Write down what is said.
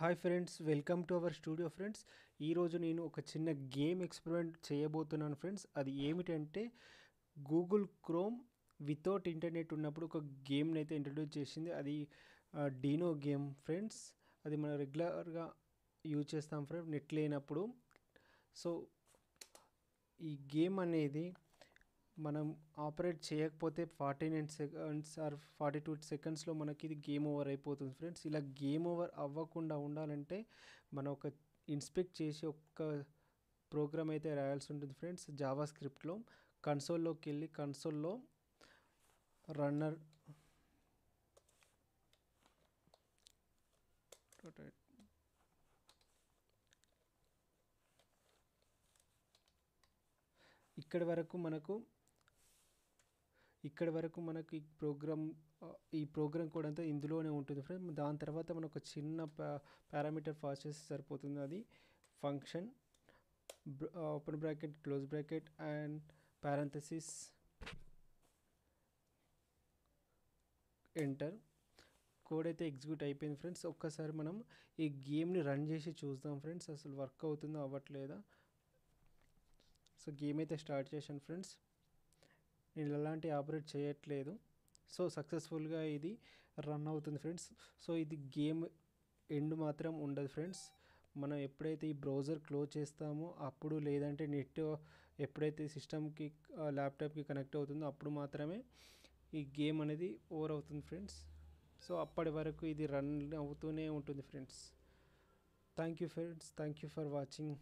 hi friends welcome to our studio friends ఈరోజు నేను ఒక చిన్న గేమ్ ఎక్స్పెరిమెంట్ చేయబోతున్నాను ఫ్రెండ్స్ అది ఏమిటంటే గూగుల్ క్రోమ్ వితౌట్ ఇంటర్నెట్ ఉన్నప్పుడు ఒక గేమ్ని అయితే ఇంట్రడ్యూస్ చేసింది అది డీనో గేమ్ ఫ్రెండ్స్ అది మనం రెగ్యులర్గా యూజ్ చేస్తాం ఫ్రెండ్స్ నెట్ లేనప్పుడు సో ఈ గేమ్ అనేది మనం ఆపరేట్ చేయకపోతే forty nine seconds or forty two సెకండ్స్లో మనకి ఇది గేమ్ ఓవర్ అయిపోతుంది ఫ్రెండ్స్ ఇలా గేమ్ ఓవర్ అవ్వకుండా ఉండాలంటే మనం ఒక ఇన్స్పెక్ట్ చేసి ఒక ప్రోగ్రామ్ అయితే రాయాల్సి ఉంటుంది ఫ్రెండ్స్ జావా స్క్రిప్ట్లో కన్సోల్లోకి వెళ్ళి కన్సోల్లో రన్నర్ ఇక్కడి వరకు మనకు ఇక్కడ వరకు మనకి ప్రోగ్రామ్ ఈ ప్రోగ్రామ్ కూడా అంతా ఇందులోనే ఉంటుంది ఫ్రెండ్స్ దాని తర్వాత మనకు ఒక చిన్న పారామీటర్ పాస్ చేస్తే సరిపోతుంది అది function open bracket close bracket and parenthesis enter code అయితే ఎగ్జిక్యూట్ అయిపోయింది ఫ్రెండ్స్ ఒక్కసారి మనం ఈ గేమ్ని రన్ చేసి చూద్దాం ఫ్రెండ్స్ అసలు వర్క్ అవుతుందో అవ్వట్లేదా సో గేమ్ అయితే స్టార్ట్ చేశాను ఫ్రెండ్స్ నేను ఎలాంటి ఆపరేట్ చేయట్లేదు సో సక్సెస్ఫుల్గా ఇది రన్ అవుతుంది ఫ్రెండ్స్ సో ఇది గేమ్ ఎండ్ మాత్రం ఉండదు ఫ్రెండ్స్ మనం ఎప్పుడైతే ఈ బ్రౌజర్ క్లోజ్ చేస్తామో అప్పుడు లేదంటే నెట్ ఎప్పుడైతే సిస్టమ్కి ల్యాప్టాప్కి కనెక్ట్ అవుతుందో అప్పుడు మాత్రమే ఈ గేమ్ అనేది ఓవర్ అవుతుంది ఫ్రెండ్స్ సో అప్పటి వరకు ఇది రన్ అవుతూనే ఉంటుంది friends thank you friends thank you for watching